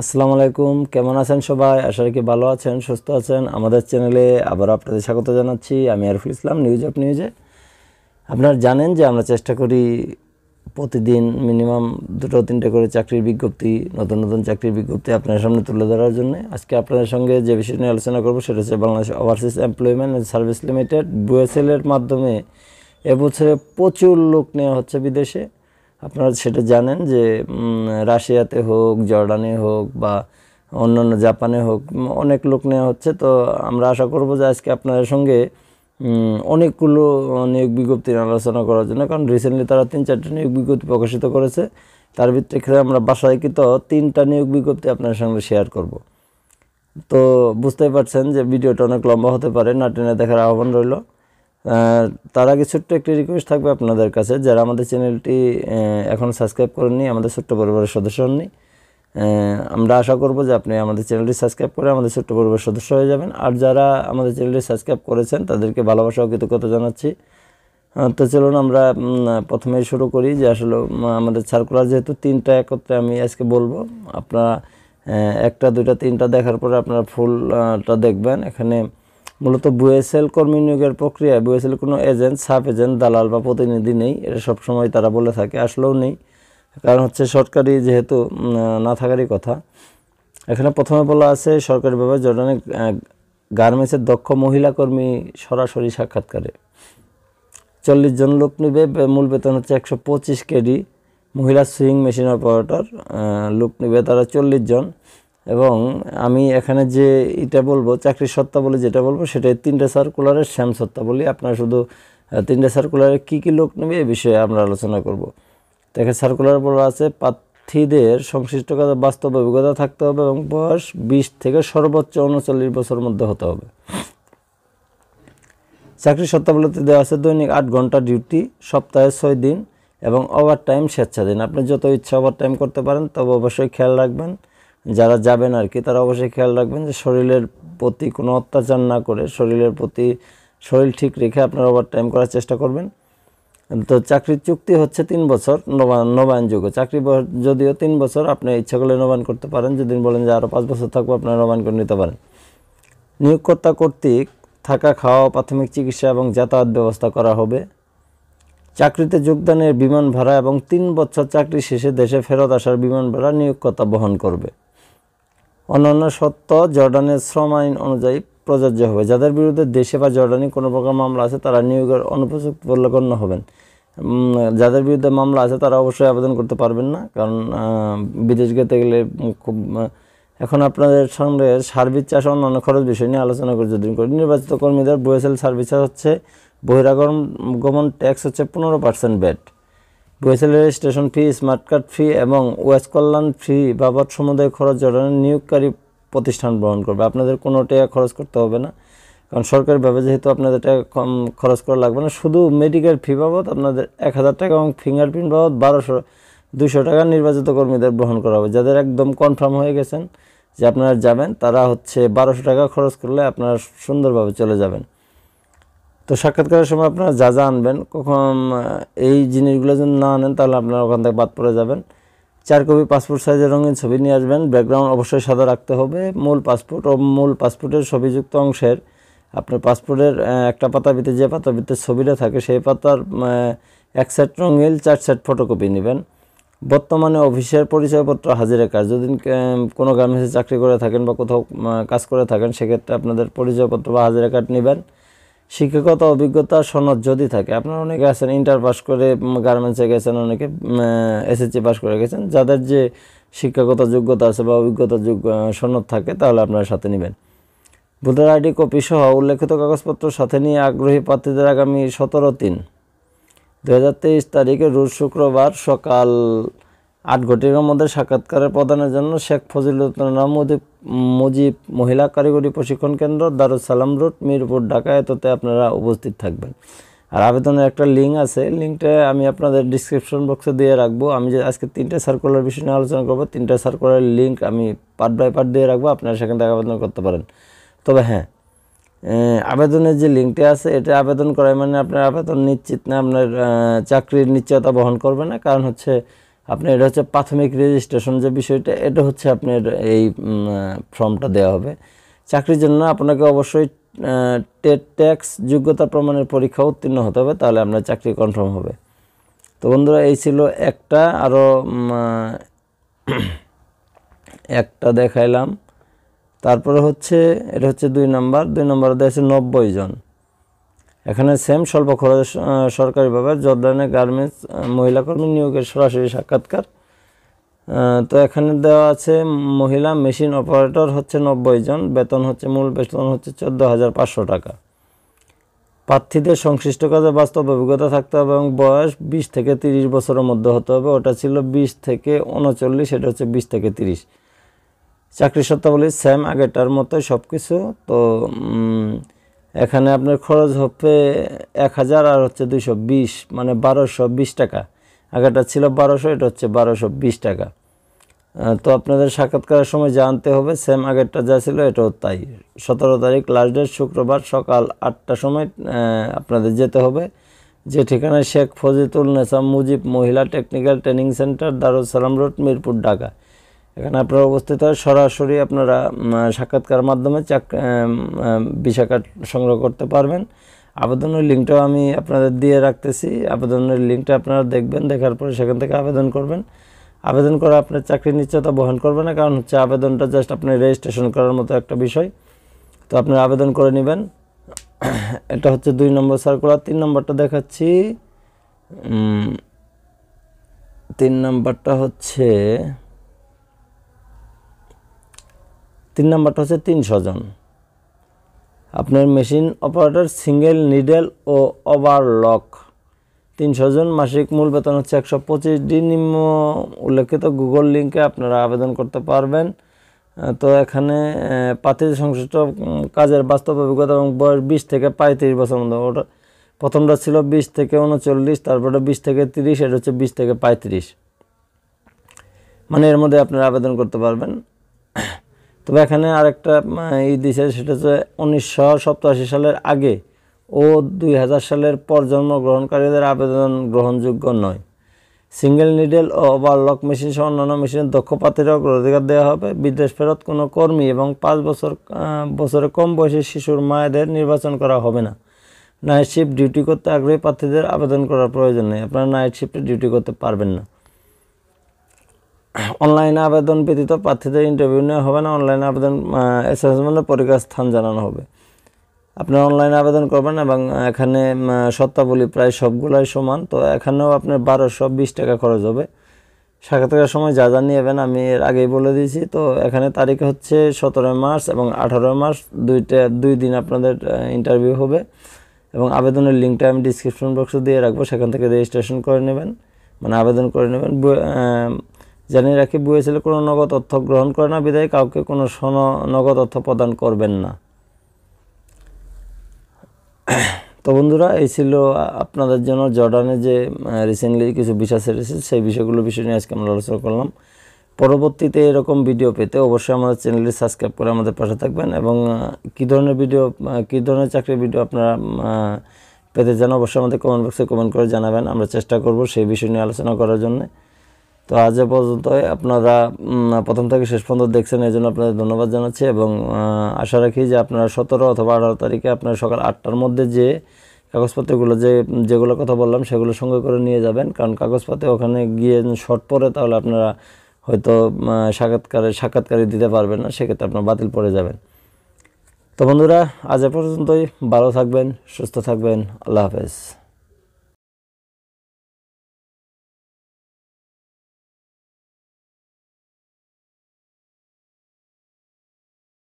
আসসালামু আলাইকুম কেমন আছেন সবাই আশা রাখি ভালো আছেন সুস্থ আছেন আমাদের চ্যানেলে আবার আপনাদের স্বাগত জানাচ্ছি আমি আরফুল ইসলাম নিউজ অফ নিউজে আপনারা জানেন যে আমরা চেষ্টা করি প্রতিদিন মিনিমাম দুটো তিনটে করে চাকরির বিজ্ঞপ্তি নতুন নতুন চাকরির বিজ্ঞপ্তি আপনার সামনে তুলে ধরার জন্য আজকে আপনাদের সঙ্গে যে বিষয় নিয়ে আলোচনা করবো সেটা হচ্ছে Bangladesh overseas employment service limited বুয়েসেলের মাধ্যমে এবছরে প্রচুর লোক নেওয়া হচ্ছে বিদেশে আপনারা সেটা জানেন যে রাশিয়াতে হোক জর্ডানে হোক বা অন্যান্য জাপানে হোক অনেক লোক নেওয়া হচ্ছে তো আমরা আশা করব যে আজকে আপনাদের সঙ্গে অনেকগুলো নিয়োগ বিজ্ঞপ্তির আলোচনা করার জন্য কারণ রিসেন্টলি তারা তিন চারটে নিয়োগ বিজ্ঞপ্তি প্রকাশিত করেছে তার ভিত্তিতে আমরা বাসায়কৃত তিনটা নিয়োগ বিজ্ঞপ্তি আপনাদের সঙ্গে শেয়ার করব তো বুঝতেই পারছেন যে ভিডিওটা অনেক লম্বা হতে পারে না দেখার আহ্বান রইল তার আগে ছোট্ট একটি রিকোয়েস্ট থাকবে আপনাদের কাছে যারা আমাদের চ্যানেলটি এখন সাবস্ক্রাইব করেননি আমাদের ছোট্ট পরিবারের সদস্য হননি আমরা আশা করব যে আপনি আমাদের চ্যানেলটি সাবস্ক্রাইব করে আমাদের ছোট্ট পরিবারের সদস্য হয়ে যাবেন আর যারা আমাদের চ্যানেলটি সাবস্ক্রাইব করেছেন তাদেরকে ভালোবাসা ও কৃতজ্ঞতা জানাচ্ছি তো চলুন আমরা প্রথমে শুরু করি যে আসলে আমাদের সার্কুলার যেহেতু তিনটা একত্রে আমি আজকে বলবো আপনারা একটা দুইটা তিনটা দেখার পরে আপনারা ফুলটা দেখবেন এখানে মূলত বুয়েসেল কর্মী নিয়োগের প্রক্রিয়ায় বুয়েসেল কোনো এজেন্ট সাব এজেন্ট দালাল বা প্রতিনিধি নেই এটা সবসময় তারা বলে থাকে আসলেও নেই কারণ হচ্ছে সরকারি যেহেতু না থাকারই কথা এখানে প্রথমে বলা আছে সরকারিভাবে জর্ডানে গার্মেন্টসের দক্ষ মহিলা কর্মী সরাসরি সাক্ষাৎকারে চল্লিশ জন লোক নেবে মূল বেতন হচ্ছে একশো পঁচিশ কেডি মহিলা সুইং মেশিন অপারেটর লোক নেবে তারা চল্লিশ জন এবং আমি এখানে যে এটা বলবো চাকরির সত্তাবলী যেটা বলবো সেটা তিনটা সার্কুলারের শ্যাম সত্তাবলী আপনারা শুধু তিনটা সার্কুলারে কী কী লোক নেবে এ বিষয়ে আমরা আলোচনা করব দেখে সার্কুলার বলা আছে প্রার্থীদের সংশ্লিষ্ট কাজে বাস্তব অভিজ্ঞতা থাকতে হবে এবং বয়স বিশ থেকে সর্বোচ্চ উনচল্লিশ বছর মধ্যে হতে হবে চাকরির সত্তাবলীতে দেওয়া আছে দৈনিক আট ঘন্টা ডিউটি সপ্তাহে ছয় দিন এবং ওভার টাইম স্বেচ্ছাধীন আপনি যত ইচ্ছা ওভার টাইম করতে পারেন তবে অবশ্যই খেয়াল রাখবেন যারা যাবেন আর কি তারা অবশ্যই খেয়াল রাখবেন যে শরীরের প্রতি কোনো অত্যাচার না করে শরীরের প্রতি শরীর ঠিক রেখে আপনারা ওভার টাইম করার চেষ্টা করবেন তো চাকরির চুক্তি হচ্ছে তিন বছর নবায়ন যুগ চাকরি যদিও তিন বছর আপনি ইচ্ছা করলে নবায়ন করতে পারেন যদি বলেন যে আরও পাঁচ বছর থাকবো আপনারা নবায়ন করে নিতে পারেন নিয়োগকর্তা কর্তৃক থাকা খাওয়া প্রাথমিক চিকিৎসা এবং যাতায়াত ব্যবস্থা করা হবে চাকরিতে যোগদানের বিমান ভাড়া এবং তিন বছর চাকরি শেষে দেশে ফেরত আসার বিমান ভাড়া নিয়োগকর্তা বহন করবে অন্যান্য সত্য জর্ডানের শ্রম আইন অনুযায়ী প্রযোজ্য হবে যাদের বিরুদ্ধে দেশে বা জর্ডানে কোনো প্রকার মামলা আছে তারা নিয়োগের অনুপযুক্ত বলে হবেন যাদের বিরুদ্ধে মামলা আছে তারা অবশ্যই আবেদন করতে পারবেন না কারণ বিদেশ গেতে গেলে খুব এখন আপনাদের সঙ্গে সার্ভিস চাষ অন্যান্য খরচ বিষয় নিয়ে আলোচনা করে যদি করি নির্বাচিত কর্মীদের বয়েসেল সার্ভিস হচ্ছে গমন ট্যাক্স হচ্ছে পনেরো পার্সেন্ট ব্যাট গৈসালের স্টেশন ফি স্মার্ট কার্ড ফি এবং ওয়েস্ট কল্যাণ ফি বাবদ সমুদায় খরচ জড়ানোর নিয়োগকারী প্রতিষ্ঠান বহন করবে আপনাদের কোনো টাকা খরচ করতে হবে না কারণ সরকারিভাবে যেহেতু আপনাদের টাকা কম খরচ করা লাগবে না শুধু মেডিকেল ফি বাবদ আপনাদের এক হাজার টাকা এবং ফিঙ্গারপ্রিন্ট বাবদ বারোশো দুশো টাকা নির্বাচিত কর্মীদের বহন করা হবে যাদের একদম কনফার্ম হয়ে গেছেন যে আপনারা যাবেন তারা হচ্ছে বারোশো টাকা খরচ করলে আপনারা সুন্দরভাবে চলে যাবেন তো সাক্ষাৎকারের সময় আপনারা যা যা আনবেন কখন এই জিনিসগুলো যদি না আনেন তাহলে আপনারা ওখান থেকে বাদ পড়ে যাবেন চার কপি পাসপোর্ট সাইজের রঙিন ছবি নিয়ে আসবেন ব্যাকগ্রাউন্ড অবশ্যই সাদা রাখতে হবে মূল পাসপোর্ট ও মূল পাসপোর্টের ছবিযুক্ত অংশের আপনার পাসপোর্টের একটা ভিতরে যে ভিতরে ছবিটা থাকে সেই পাতার এক সেট রঙিল চার সেট ফটোকপি নেবেন বর্তমানে অফিসের পরিচয়পত্র হাজিরা কাজ যদি কোনো গার্মেন্টসে চাকরি করে থাকেন বা কোথাও কাজ করে থাকেন সেক্ষেত্রে আপনাদের পরিচয়পত্র বা হাজিরা কার্ড নেবেন শিক্ষকতা অভিজ্ঞতা সনদ যদি থাকে আপনার অনেকে আছেন ইন্টার পাস করে গার্মেন্টসে গেছেন অনেকে এসএসসি পাস করে গেছেন যাদের যে শিক্ষাগত যোগ্যতা আছে বা অভিজ্ঞতা যোগ্য সনদ থাকে তাহলে আপনারা সাথে নেবেন ভোটার আইডি কপি সহ উল্লেখিত কাগজপত্র সাথে নিয়ে আগ্রহী প্রার্থীদের আগামী সতেরো তিন দু তারিখে রোজ শুক্রবার সকাল আট ঘটিকার মধ্যে সাক্ষাৎকারের প্রদানের জন্য শেখ ফজিলুল্লাহ মুজিব মহিলা কারিগরি প্রশিক্ষণ কেন্দ্র দারুসালাম রোড মিরপুর ঢাকা এততে আপনারা উপস্থিত থাকবেন আর আবেদনের একটা লিঙ্ক আছে লিঙ্কটা আমি আপনাদের ডিসক্রিপশন বক্সে দিয়ে রাখবো আমি যে আজকে তিনটা সার্কুলার বিষয় নিয়ে আলোচনা করবো তিনটা সার্কুলারের লিঙ্ক আমি পার্ট বাই পার্ট দিয়ে রাখবো আপনারা সেখান থেকে আবেদন করতে পারেন তবে হ্যাঁ আবেদনের যে লিঙ্কটা আছে এটা আবেদন করায় মানে আপনার আবেদন নিশ্চিত না আপনার চাকরির নিশ্চয়তা বহন করবে না কারণ হচ্ছে আপনার এটা হচ্ছে প্রাথমিক রেজিস্ট্রেশন যে বিষয়টা এটা হচ্ছে আপনার এই ফর্মটা দেওয়া হবে চাকরির জন্য আপনাকে অবশ্যই টেট ট্যাক্স যোগ্যতা প্রমাণের পরীক্ষা উত্তীর্ণ হতে হবে তাহলে আপনার চাকরি কনফার্ম হবে তো বন্ধুরা এই ছিল একটা আরও একটা দেখাইলাম তারপরে হচ্ছে এটা হচ্ছে দুই নাম্বার দুই নম্বর দেওয়া হচ্ছে নব্বই জন এখানে সেম স্বল্প খরচ সরকারিভাবে জর্দানে গার্মেন্টস মহিলা কর্মী নিয়োগের সরাসরি সাক্ষাৎকার তো এখানে দেওয়া আছে মহিলা মেশিন অপারেটর হচ্ছে নব্বই জন বেতন হচ্ছে মূল বেতন হচ্ছে চোদ্দো হাজার পাঁচশো টাকা প্রার্থীদের সংশ্লিষ্ট কাজে বাস্তব অভিজ্ঞতা থাকতে হবে এবং বয়স বিশ থেকে তিরিশ বছরের মধ্যে হতে হবে ওটা ছিল বিশ থেকে উনচল্লিশ এটা হচ্ছে বিশ থেকে তিরিশ চাকরি শর্তাবলী স্যাম আগেটার মতোই সব কিছু তো এখানে আপনার খরচ হবে এক হাজার আর হচ্ছে দুশো বিশ মানে বারোশো বিশ টাকা আগেটা ছিল বারোশো এটা হচ্ছে বারোশো বিশ টাকা তো আপনাদের সাক্ষাৎকারের সময় জানতে হবে সেম আগেরটা যা ছিল এটাও তাই সতেরো তারিখ লাস্ট ডেট শুক্রবার সকাল আটটার সময় আপনাদের যেতে হবে যে ঠিকানা শেখ ফজিতুল নেসাম মুজিব মহিলা technical training centre Darussalam road Mirpur Dhaka এখানে আপনারা উপস্থিত হয় সরাসরি আপনারা সাক্ষাৎকার মাধ্যমে চাক ভিসা কার্ড সংগ্রহ করতে পারবেন আবেদনের লিঙ্কটাও আমি আপনাদের দিয়ে রাখতেছি আবেদনের লিঙ্কটা আপনারা দেখবেন দেখার পরে সেখান থেকে আবেদন করবেন আবেদন করা আপনার চাকরির নিশ্চয়তা বহন করবে না কারণ হচ্ছে আবেদনটা জাস্ট আপনি রেজিস্ট্রেশন করার মতো একটা বিষয় তো আপনারা আবেদন করে নেবেন এটা হচ্ছে দুই নম্বর সার্কুলার তিন নম্বরটা দেখাচ্ছি তিন নম্বরটা হচ্ছে তিন নম্বরটা হচ্ছে তিনশো জন আপনার মেশিন অপারেটর সিঙ্গেল নিডেল ও ওভারলক তিনশো জন মাসিক মূল বেতন হচ্ছে একশো পঁচিশ ডি নিম্ন উল্লেখিত গুগল লিঙ্কে আপনারা আবেদন করতে পারবেন তো এখানে প্রার্থী সংশ্লিষ্ট কাজের বাস্তব অভিজ্ঞতা এবং বয়স বিশ থেকে পঁয়ত্রিশ বছর মধ্যে ওটা প্রথমটা ছিল বিশ থেকে উনচল্লিশ তারপরে বিশ থেকে তিরিশ এটা হচ্ছে বিশ থেকে পঁয়ত্রিশ মানে এর মধ্যে আপনারা আবেদন করতে পারবেন তবে এখানে আরেকটা ই দিছে সেটা হচ্ছে উনিশশো সালের আগে ও দুই সালের পর জন্মগ্রহণকারীদের আবেদন গ্রহণযোগ্য নয় সিঙ্গেল নিডেল ও ওভারলক মেশিন সহ অন্যান্য মেশিনের দক্ষপাতের অগ্রাধিকার দেওয়া হবে বিদেশ ফেরত কোনো কর্মী এবং পাঁচ বছর বছরের কম বয়সী শিশুর মায়েদের নির্বাচন করা হবে না নাইট শিফট ডিউটি করতে আগ্রহী প্রার্থীদের আবেদন করার প্রয়োজন নেই আপনারা নাইট শিফটে ডিউটি করতে পারবেন না অনলাইনে আবেদন ব্যতীত প্রার্থীদের ইন্টারভিউ নেওয়া হবে না অনলাইন আবেদন অ্যাসেসমেন্টের পরীক্ষার স্থান জানানো হবে আপনার অনলাইনে আবেদন করবেন এবং এখানে সত্তাবলী প্রায় সবগুলাই সমান তো এখানেও আপনার বারোশো বিশ টাকা খরচ হবে সাক্ষাৎকার সময় যা যা নিয়েবেন আমি এর আগেই বলে দিয়েছি তো এখানে তারিখ হচ্ছে সতেরোই মার্চ এবং আঠারোই মার্চ দুইটা দুই দিন আপনাদের ইন্টারভিউ হবে এবং আবেদনের লিঙ্কটা আমি ডিসক্রিপশন বক্সে দিয়ে রাখবো সেখান থেকে রেজিস্ট্রেশন করে নেবেন মানে আবেদন করে নেবেন জানিয়ে রাখি বুয়ে ছেলে কোনো নগদ অর্থ গ্রহণ করে না বিধায় কাউকে কোনো সন নগদ অর্থ প্রদান করবেন না তো বন্ধুরা এই ছিল আপনাদের জন্য জর্ডানে যে রিসেন্টলি কিছু বিষয় সেরেছে সেই বিষয়গুলো বিষয় নিয়ে আজকে আমরা আলোচনা করলাম পরবর্তীতে এরকম ভিডিও পেতে অবশ্যই আমাদের চ্যানেলটি সাবস্ক্রাইব করে আমাদের পাশে থাকবেন এবং কী ধরনের ভিডিও কী ধরনের চাকরির ভিডিও আপনারা পেতে যেন অবশ্যই আমাদের কমেন্ট বক্সে কমেন্ট করে জানাবেন আমরা চেষ্টা করব সেই বিষয় নিয়ে আলোচনা করার জন্য তো আজ পর্যন্ত আপনারা প্রথম থেকে শেষ পর্যন্ত দেখছেন এই জন্য আপনাদের ধন্যবাদ জানাচ্ছি এবং আশা রাখি যে আপনারা সতেরো অথবা আঠারো তারিখে আপনারা সকাল আটটার মধ্যে যে কাগজপত্রগুলো যে যেগুলো কথা বললাম সেগুলো সঙ্গে করে নিয়ে যাবেন কারণ কাগজপত্রে ওখানে গিয়ে শর্ট পরে তাহলে আপনারা হয়তো সাক্ষাৎকারে সাক্ষাৎকারী দিতে পারবেন না সেক্ষেত্রে আপনার বাতিল পড়ে যাবেন তো বন্ধুরা আজ এ পর্যন্তই ভালো থাকবেন সুস্থ থাকবেন আল্লাহ হাফেজ